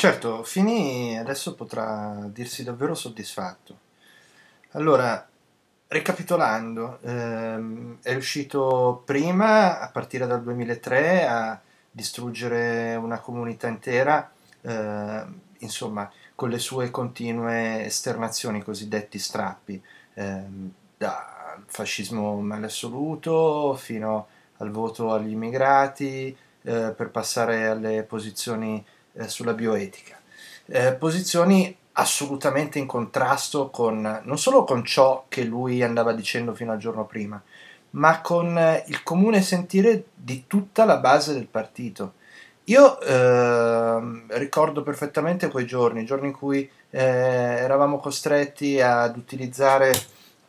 Certo, Fini adesso potrà dirsi davvero soddisfatto. Allora, ricapitolando, ehm, è riuscito prima, a partire dal 2003, a distruggere una comunità intera, eh, insomma, con le sue continue esternazioni, i cosiddetti strappi, ehm, dal fascismo male assoluto fino al voto agli immigrati, eh, per passare alle posizioni eh, sulla bioetica. Eh, posizioni assolutamente in contrasto con, non solo con ciò che lui andava dicendo fino al giorno prima, ma con eh, il comune sentire di tutta la base del partito. Io eh, ricordo perfettamente quei giorni, giorni in cui eh, eravamo costretti ad utilizzare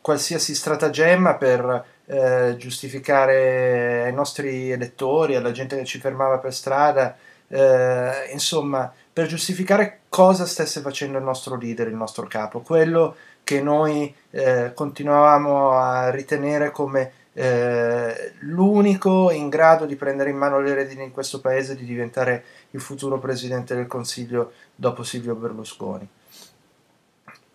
qualsiasi stratagemma per eh, giustificare ai nostri elettori, alla gente che ci fermava per strada, eh, insomma, per giustificare cosa stesse facendo il nostro leader, il nostro capo, quello che noi eh, continuavamo a ritenere come eh, l'unico in grado di prendere in mano le redini in questo paese e di diventare il futuro presidente del Consiglio dopo Silvio Berlusconi.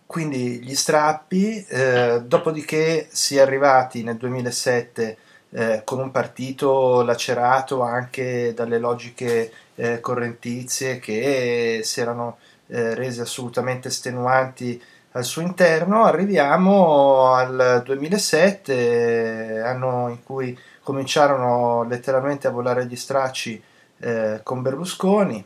Quindi gli strappi, eh, dopodiché si è arrivati nel 2007 eh, con un partito lacerato anche dalle logiche eh, correntizie che eh, si erano eh, rese assolutamente estenuanti al suo interno. Arriviamo al 2007, eh, anno in cui cominciarono letteralmente a volare gli stracci eh, con Berlusconi.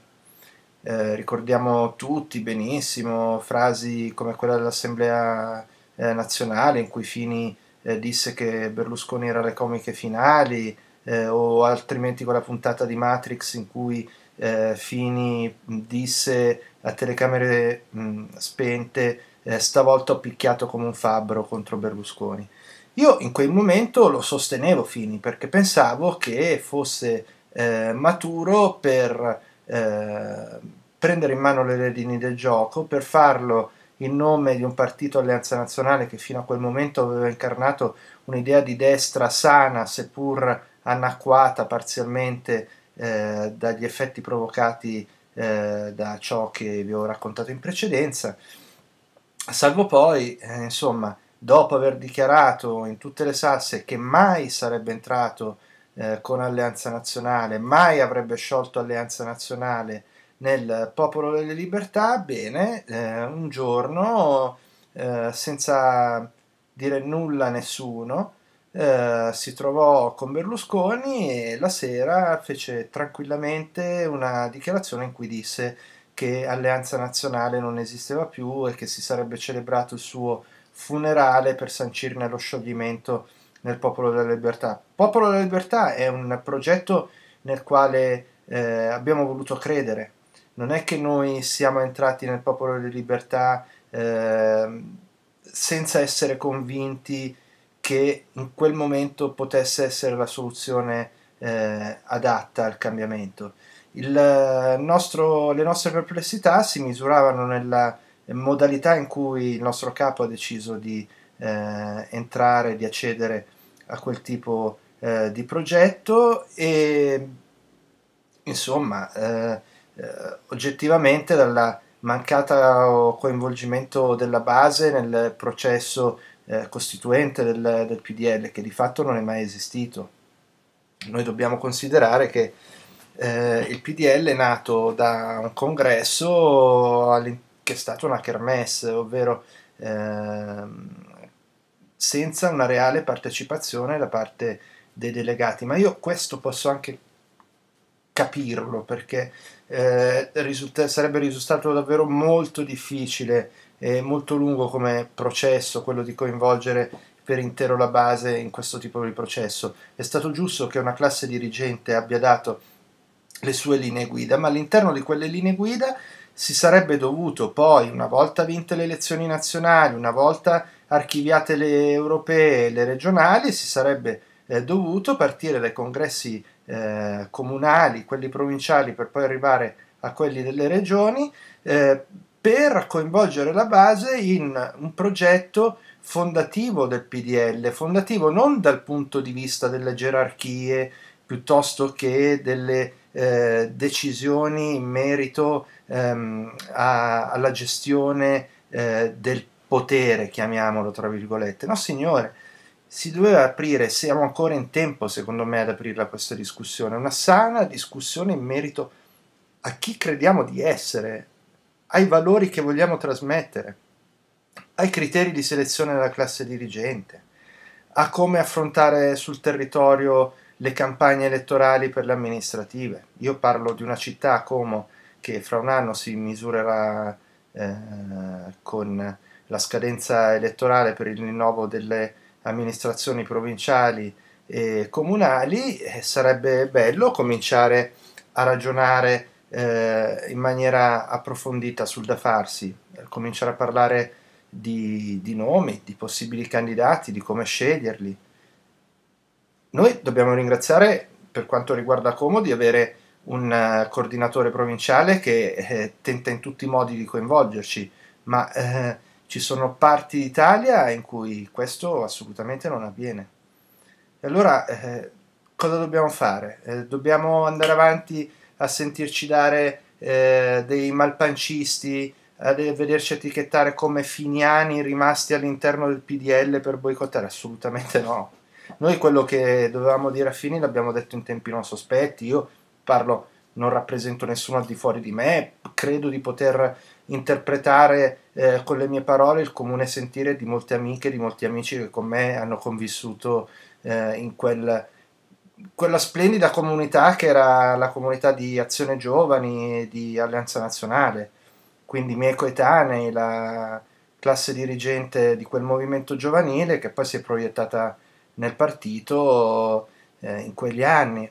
Eh, ricordiamo tutti benissimo frasi come quella dell'Assemblea eh, nazionale in cui Fini eh, disse che Berlusconi era alle comiche finali o altrimenti quella puntata di Matrix in cui eh, Fini disse a telecamere mh, mm, spente eh, stavolta ho picchiato come un fabbro contro Berlusconi. Io in quel momento lo sostenevo Fini perché pensavo che fosse eh, maturo per eh, prendere in mano le redini del gioco, per farlo in nome di un partito Alleanza Nazionale che fino a quel momento aveva incarnato un'idea di destra sana, seppur anacquata parzialmente eh, dagli effetti provocati eh, da ciò che vi ho raccontato in precedenza, salvo poi, eh, insomma, dopo aver dichiarato in tutte le salse che mai sarebbe entrato eh, con Alleanza Nazionale, mai avrebbe sciolto Alleanza Nazionale nel Popolo delle Libertà, bene, eh, un giorno, eh, senza dire nulla a nessuno, eh, si trovò con Berlusconi e la sera fece tranquillamente una dichiarazione in cui disse che Alleanza Nazionale non esisteva più e che si sarebbe celebrato il suo funerale per sancirne lo scioglimento nel Popolo della Libertà. Popolo della Libertà è un progetto nel quale eh, abbiamo voluto credere. Non è che noi siamo entrati nel Popolo della Libertà eh, senza essere convinti che in quel momento potesse essere la soluzione eh, adatta al cambiamento. Eh, nostro, le nostre perplessità si misuravano nella modalità in cui il nostro capo ha deciso di eh, entrare, di accedere a quel tipo eh, di progetto e insomma eh, eh oggettivamente dalla mancata coinvolgimento della base nel processo eh, costituente del, del, PDL, che di fatto non è mai esistito. Noi dobbiamo considerare che eh, il PDL è nato da un congresso che è stato una kermesse, ovvero ehm, senza una reale partecipazione da parte dei delegati. Ma io questo posso anche capirlo perché eh, risulta sarebbe risultato davvero molto difficile è molto lungo come processo quello di coinvolgere per intero la base in questo tipo di processo. È stato giusto che una classe dirigente abbia dato le sue linee guida, ma all'interno di quelle linee guida si sarebbe dovuto poi, una volta vinte le elezioni nazionali, una volta archiviate le europee e le regionali, si sarebbe eh, dovuto partire dai congressi eh, comunali, quelli provinciali, per poi arrivare a quelli delle regioni, eh, per coinvolgere la base in un progetto fondativo del PDL, fondativo non dal punto di vista delle gerarchie piuttosto che delle eh, decisioni in merito ehm, a, alla gestione eh, del potere, chiamiamolo tra virgolette. No, signore, si doveva aprire, siamo ancora in tempo secondo me ad aprirla questa discussione, una sana discussione in merito a chi crediamo di essere, ai valori che vogliamo trasmettere, ai criteri di selezione della classe dirigente, a come affrontare sul territorio le campagne elettorali per le amministrative. Io parlo di una città Como che fra un anno si misurerà eh, con la scadenza elettorale per il rinnovo delle amministrazioni provinciali e comunali, sarebbe bello cominciare a ragionare eh, in maniera approfondita sul da farsi, eh, cominciare a parlare di, di nomi, di possibili candidati, di come sceglierli. Noi dobbiamo ringraziare, per quanto riguarda Como, di avere un eh, coordinatore provinciale che eh, tenta in tutti i modi di coinvolgerci, ma eh, ci sono parti d'Italia in cui questo assolutamente non avviene. E allora eh, cosa dobbiamo fare? Eh, dobbiamo andare avanti a sentirci dare eh, dei malpancisti, a vederci etichettare come finiani rimasti all'interno del PDL per boicottare? Assolutamente no. Noi quello che dovevamo dire a Fini l'abbiamo detto in tempi non sospetti, io parlo, non rappresento nessuno al di fuori di me, credo di poter interpretare eh, con le mie parole il comune sentire di molte amiche, di molti amici che con me hanno convissuto eh, in quel quella splendida comunità che era la comunità di Azione Giovani e di Alleanza Nazionale, quindi i miei coetanei, la classe dirigente di quel movimento giovanile che poi si è proiettata nel partito eh, in quegli anni.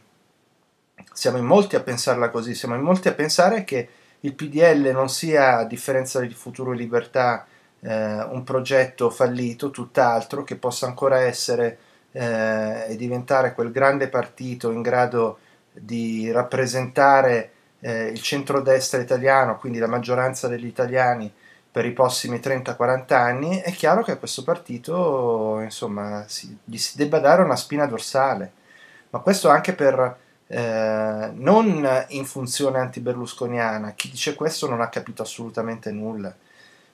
Siamo in molti a pensarla così, siamo in molti a pensare che il PDL non sia, a differenza di Futuro e Libertà, eh, un progetto fallito, tutt'altro, che possa ancora essere eh, e diventare quel grande partito in grado di rappresentare eh, il centrodestra italiano, quindi la maggioranza degli italiani per i prossimi 30-40 anni, è chiaro che a questo partito insomma, si, gli si debba dare una spina dorsale, ma questo anche per eh, non in funzione anti-berlusconiana, chi dice questo non ha capito assolutamente nulla.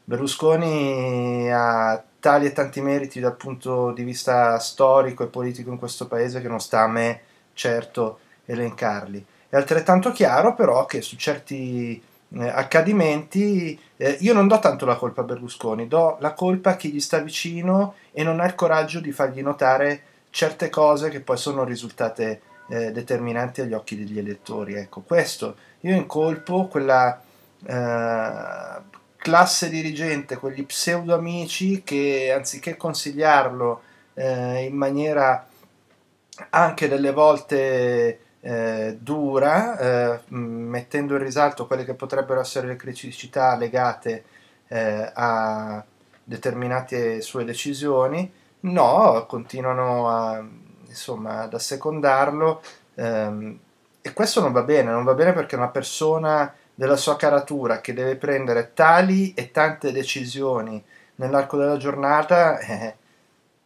Berlusconi ha tali e tanti meriti dal punto di vista storico e politico in questo paese che non sta a me certo elencarli. È altrettanto chiaro però che su certi eh, accadimenti eh, io non do tanto la colpa a Berlusconi, do la colpa a chi gli sta vicino e non ha il coraggio di fargli notare certe cose che poi sono risultate eh, determinanti agli occhi degli elettori. Ecco, questo io incolpo quella eh, classe dirigente, quegli pseudo amici che anziché consigliarlo eh, in maniera anche delle volte eh, dura, eh, mettendo in risalto quelle che potrebbero essere le criticità legate eh, a determinate sue decisioni, no, continuano a, insomma, ad assecondarlo ehm, e questo non va bene, non va bene perché una persona della sua caratura che deve prendere tali e tante decisioni nell'arco della giornata, eh,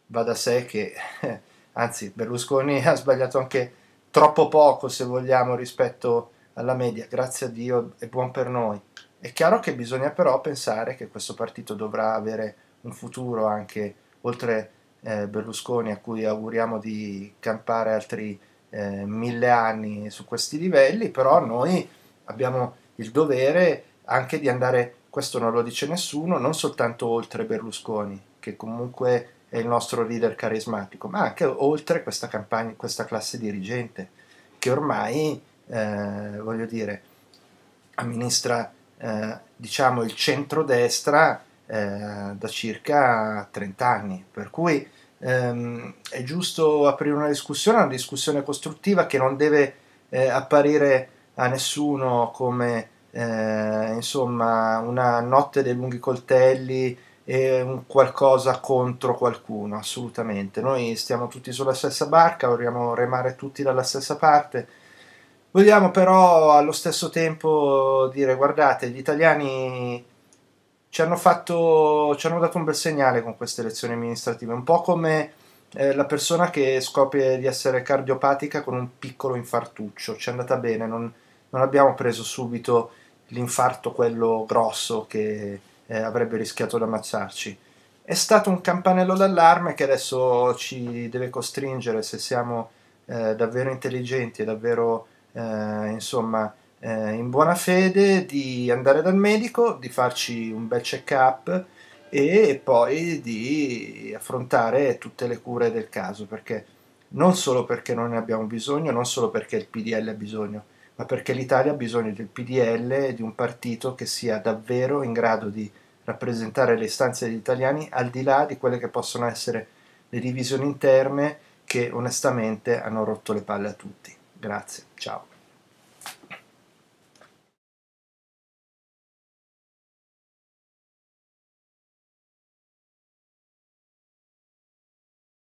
va da sé che, eh, anzi, Berlusconi ha sbagliato anche troppo poco, se vogliamo, rispetto alla media, grazie a Dio è buon per noi. È chiaro che bisogna però pensare che questo partito dovrà avere un futuro anche oltre eh, Berlusconi, a cui auguriamo di campare altri eh, mille anni su questi livelli, però noi abbiamo il dovere anche di andare, questo non lo dice nessuno, non soltanto oltre Berlusconi, che comunque è il nostro leader carismatico, ma anche oltre questa, campagna, questa classe dirigente, che ormai, eh, voglio dire, amministra, eh, diciamo, il centrodestra eh, da circa 30 anni, per cui ehm, è giusto aprire una discussione, una discussione costruttiva che non deve eh, apparire a nessuno come eh, insomma una notte dei lunghi coltelli e un qualcosa contro qualcuno, assolutamente. Noi stiamo tutti sulla stessa barca, vogliamo remare tutti dalla stessa parte. Vogliamo però allo stesso tempo dire guardate, gli italiani ci hanno, fatto, ci hanno dato un bel segnale con queste elezioni amministrative, un po' come eh, la persona che scopre di essere cardiopatica con un piccolo infartuccio, ci è andata bene, non, non abbiamo preso subito l'infarto quello grosso che eh, avrebbe rischiato di ammazzarci. È stato un campanello d'allarme che adesso ci deve costringere, se siamo eh, davvero intelligenti e davvero eh, insomma, eh, in buona fede, di andare dal medico, di farci un bel check-up e poi di affrontare tutte le cure del caso, perché non solo perché non ne abbiamo bisogno, non solo perché il PDL ha bisogno, ma perché l'Italia ha bisogno del PDL e di un partito che sia davvero in grado di rappresentare le istanze degli italiani al di là di quelle che possono essere le divisioni interne che onestamente hanno rotto le palle a tutti. Grazie, ciao.